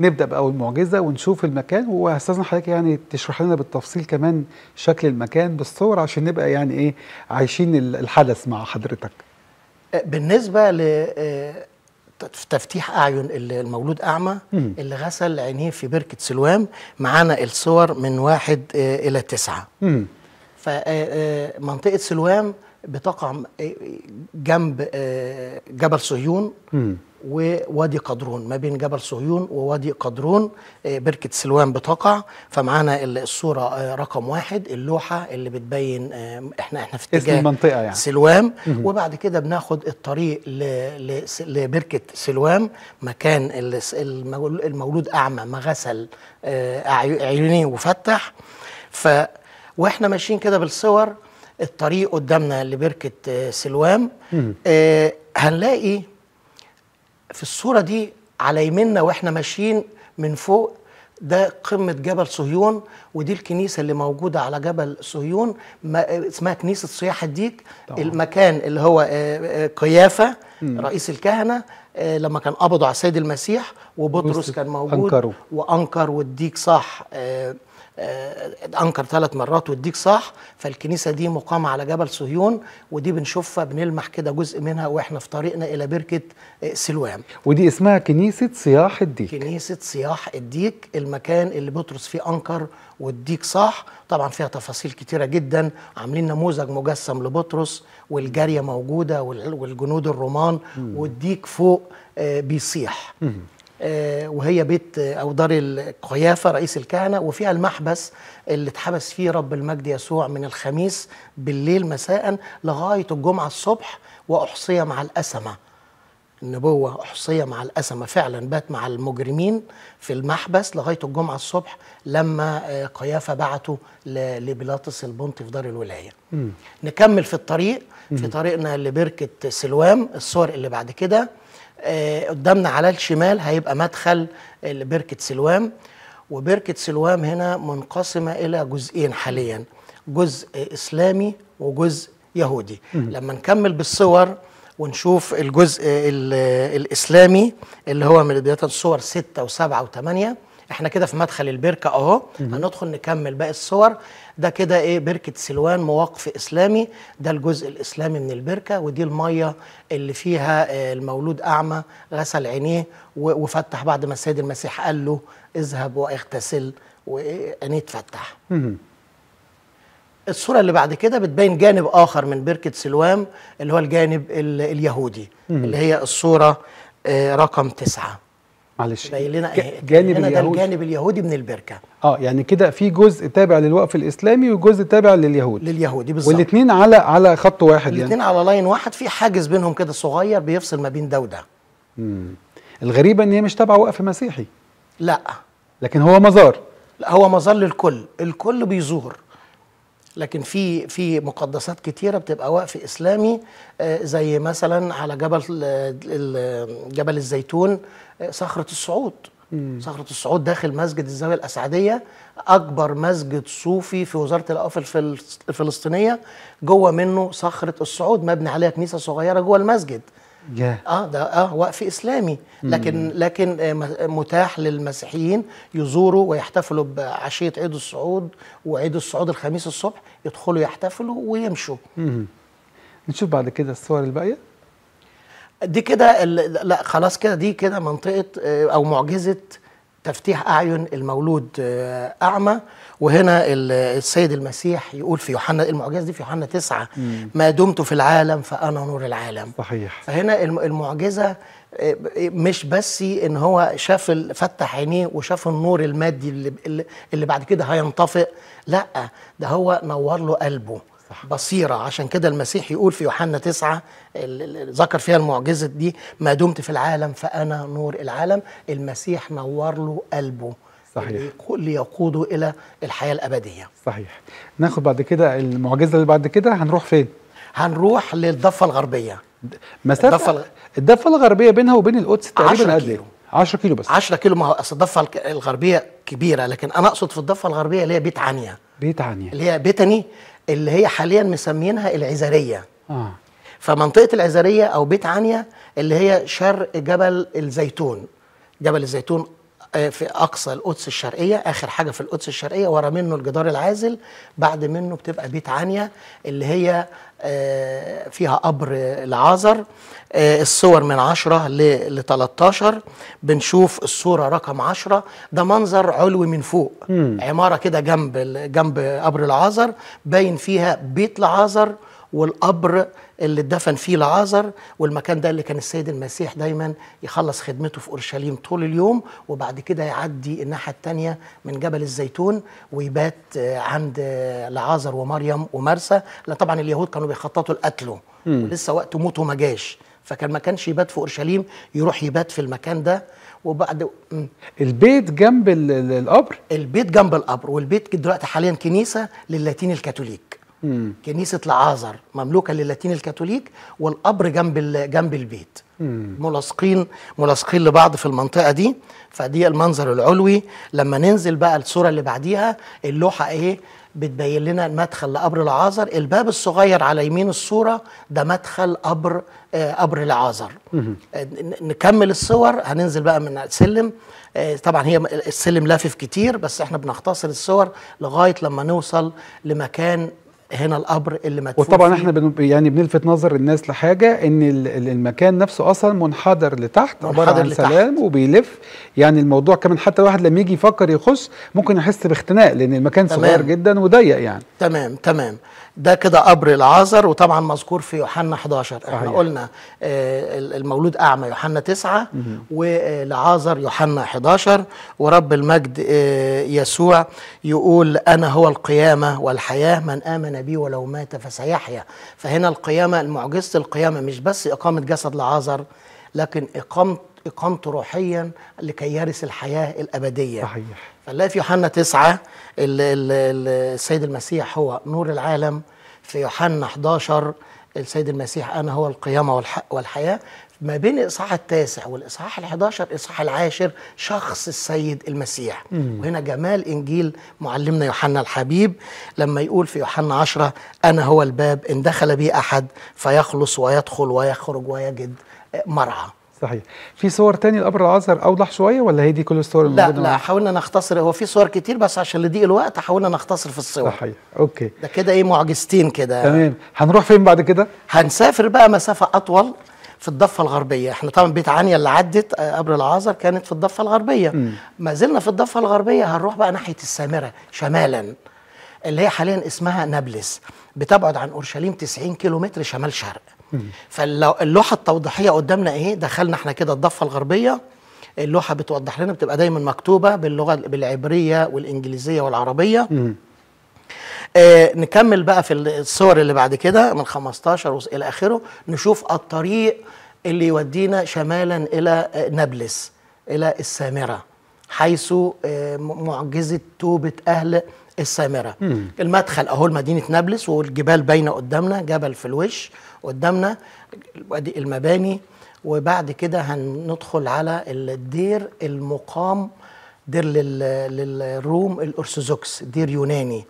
نبدا باول معجزه ونشوف المكان واستاذن حضرتك يعني تشرح لنا بالتفصيل كمان شكل المكان بالصور عشان نبقى يعني ايه عايشين الحدث مع حضرتك أه، بالنسبه ل أه، تفتيح اعين المولود اعمى اللي غسل عينيه في بركه سلوام معانا الصور من واحد أه، الى تسعه فمنطقه سلوام بتقع جنب جبل صهيون ووادي قدرون ما بين جبل صهيون ووادي قدرون آه، بركة سلوان بتقع فمعانا الصورة آه، رقم واحد اللوحة اللي بتبين آه، احنا احنا في اتجاه المنطقة يعني سلوان وبعد كده بناخد الطريق لبركة سلوان مكان المولود أعمى ما غسل عيونيه وفتح ف واحنا ماشيين كده بالصور الطريق قدامنا لبركة سلوان آه هنلاقي في الصورة دي على يميننا واحنا ماشيين من فوق ده قمة جبل صهيون ودي الكنيسة اللي موجودة على جبل صهيون اسمها كنيسة صياح الديك طبعا. المكان اللي هو آه، آه، قيافة رئيس الكهنة آه، لما كان قبضوا على السيد المسيح وبطرس كان موجود أنكروا. وأنكر والديك صح آه، انكر ثلاث مرات واديك صح فالكنيسه دي مقامه على جبل صهيون ودي بنشوفها بنلمح كده جزء منها واحنا في طريقنا الى بركه آه، سلوان ودي اسمها كنيسه صياح الديك كنيسه صياح الديك المكان اللي بطرس فيه انكر والديك صح طبعا فيها تفاصيل كتيره جدا عاملين نموذج مجسم لبطرس والجاريه موجوده والجنود الرومان والديك فوق آه، بيصيح آه، وهي بيت او دار القيافه رئيس الكهنه وفيها المحبس اللي اتحبس فيه رب المجد يسوع من الخميس بالليل مساء لغايه الجمعه الصبح واحصيه مع الاسمه النبوة أحصية مع الأسمة فعلا بات مع المجرمين في المحبس لغاية الجمعة الصبح لما قيافة آه، بعته لبيلاطس البنطي في دار الولاية مم. نكمل في الطريق في طريقنا لبركة سلوام الصور اللي بعد كده آه، قدامنا على الشمال هيبقى مدخل لبركة سلوام وبركة سلوام هنا منقسمة إلى جزئين حاليا جزء إسلامي وجزء يهودي مم. لما نكمل بالصور ونشوف الجزء الإسلامي اللي هو من بداية الصور ستة وسبعة وثمانية احنا كده في مدخل البركه اهو هندخل نكمل باقي الصور ده كده ايه بركه سلوان مواقف اسلامي ده الجزء الاسلامي من البركه ودي الميه اللي فيها آه، المولود اعمى غسل عينيه وفتح بعد ما السيد المسيح قال له اذهب واغتسل وعينيه اتفتح الصورة اللي بعد كده بتبين جانب آخر من بركة سلوان اللي هو الجانب اليهودي اللي هي الصورة آه، رقم تسعة معلش باين لنا جانب لنا اليهودي ده الجانب اليهودي من البركه اه يعني كده في جزء تابع للوقف الاسلامي وجزء تابع لليهود لليهودي بالظبط والاثنين على على خط واحد يعني الاثنين على لاين واحد في حاجز بينهم كده صغير بيفصل ما بين ده وده امم الغريبه ان هي مش تابعه وقف مسيحي لا لكن هو مزار لا هو مزار للكل الكل بيزور لكن في في مقدسات كتيره بتبقى وقف اسلامي آه، زي مثلا على جبل آه، جبل الزيتون آه، صخره الصعود صخرة الصعود داخل مسجد الزاوية الأسعدية أكبر مسجد صوفي في وزارة الأوقاف الفلسطينية جوه منه صخرة الصعود مبني عليها كنيسة صغيرة جوه المسجد اه ده اه وقف اسلامي لكن لكن آه، متاح للمسيحيين يزوروا ويحتفلوا بعشيه عيد الصعود وعيد الصعود الخميس الصبح يدخلوا يحتفلوا ويمشوا نشوف بعد كده الصور الباقيه دي كده لا خلاص كده دي كده منطقه آه، او معجزه تفتيح أعين المولود آه، أعمى وهنا السيد المسيح يقول في يوحنا المعجزة دي في يوحنا تسعة ما دمت في العالم فأنا نور العالم صحيح فهنا المعجزة آه، مش بس ان هو شاف فتح عينيه وشاف النور المادي اللي, اللي بعد كده هينطفئ لا ده هو نور له قلبه بصيرة عشان كده المسيح يقول في يوحنا تسعة ذكر فيها المعجزة دي ما دمت في العالم فأنا نور العالم المسيح نور له قلبه صحيح ليقوده إلى الحياة الأبدية صحيح ناخد بعد كده المعجزة اللي بعد كده هنروح فين؟ هنروح للضفة الغربية مسافة الضفة, الضفة الغربية بينها وبين القدس تقريبا قد ايه؟ 10 كيلو بس 10 كيلو ما هو اصل الضفه الغربيه كبيره لكن انا اقصد في الضفه الغربيه اللي هي بيت عنيا بيت عنيا اللي هي بيتني اللي هي حاليا مسمينها العزاريه آه. فمنطقه العزاريه او بيت عنيا اللي هي شرق جبل الزيتون جبل الزيتون آه، في اقصى القدس الشرقيه اخر حاجه في القدس الشرقيه ورا منه الجدار العازل بعد منه بتبقى بيت عانيه اللي هي آه، فيها قبر العازر آه، الصور من 10 ل 13 بنشوف الصوره رقم 10 ده منظر علوي من فوق مم. عماره كده جنب جنب قبر العازر باين فيها بيت العازر والقبر اللي اتدفن فيه العازر والمكان ده اللي كان السيد المسيح دايما يخلص خدمته في اورشليم طول اليوم وبعد كده يعدي الناحيه الثانيه من جبل الزيتون ويبات آه، عند آه، لعازر ومريم ومرسى لان طبعا اليهود كانوا بيخططوا لقتله ولسه وقت موته ما جاش فكان ما كانش يبات في اورشليم يروح يبات في المكان ده وبعد البيت جنب القبر البيت جنب القبر والبيت دلوقتي حاليا كنيسه للاتين الكاثوليك مم. كنيسه العازر مملوكه للاتين الكاثوليك والقبر جنب جنب البيت مم. ملاصقين ملاصقين لبعض في المنطقه دي فدي المنظر العلوي لما ننزل بقى الصوره اللي بعديها اللوحه ايه بتبين لنا المدخل لقبر العازر الباب الصغير على يمين الصورة ده مدخل قبر آه، قبر العازر آه، نكمل الصور هننزل بقى من السلم آه، طبعا هي السلم لافف كتير بس احنا بنختصر الصور لغاية لما نوصل لمكان هنا القبر اللي مدفون وطبعا احنا بن يعني بنلفت نظر الناس لحاجه ان المكان نفسه اصلا منحدر لتحت عباره عن سلام وبيلف يعني الموضوع كمان حتى الواحد لما يجي يفكر يخش ممكن يحس باختناق لان المكان صغير جدا وضيق يعني تمام تمام ده كده قبر العازر وطبعا مذكور في يوحنا 11 احنا آه قلنا المولود اعمى يوحنا 9 ولعازر يوحنا 11 ورب المجد آه، يسوع يقول انا هو القيامه والحياه من امن بي ولو مات فسيحيا فهنا القيامه المعجزه القيامه مش بس اقامه جسد لعازر لكن اقامه إقامته روحيا لكي يرث الحياة الأبدية صحيح فنلاقي في يوحنا تسعة السيد المسيح هو نور العالم في يوحنا 11 السيد المسيح أنا هو القيامة والحق والحياة ما بين الإصحاح التاسع والإصحاح ال11 الإصحاح العاشر شخص السيد المسيح مم. وهنا جمال إنجيل معلمنا يوحنا الحبيب لما يقول في يوحنا 10 أنا هو الباب إن دخل بي أحد فيخلص ويدخل ويخرج ويجد مرعى صحيح في صور تاني القبر الازهر اوضح شويه ولا هي دي كل الصور لا لا حاولنا نختصر هو في صور كتير بس عشان لضيق الوقت حاولنا نختصر في الصور صحيح اوكي ده كده ايه معجزتين كده تمام هنروح فين بعد كده هنسافر بقى مسافه اطول في الضفه الغربيه احنا طبعا بيت عنيا اللي عدت آه، قبر العازر كانت في الضفه الغربيه ما زلنا في الضفه الغربيه هنروح بقى ناحيه السامره شمالا اللي هي حاليا اسمها نابلس بتبعد عن اورشليم 90 كيلومتر شمال شرق فاللوحه التوضيحيه قدامنا ايه دخلنا احنا كده الضفه الغربيه اللوحه بتوضح لنا بتبقى دايما مكتوبه باللغه بالعبريه والانجليزيه والعربيه آه نكمل بقى في الصور اللي بعد كده من 15 الى اخره نشوف الطريق اللي يودينا شمالا الى آه، نابلس الى السامره حيث آه، معجزة توبة أهل السامرة مم. المدخل أهو لمدينة نابلس والجبال باينة قدامنا جبل في الوش قدامنا المباني وبعد كده هندخل على الدير المقام دير للروم الأرثوذكس دير يوناني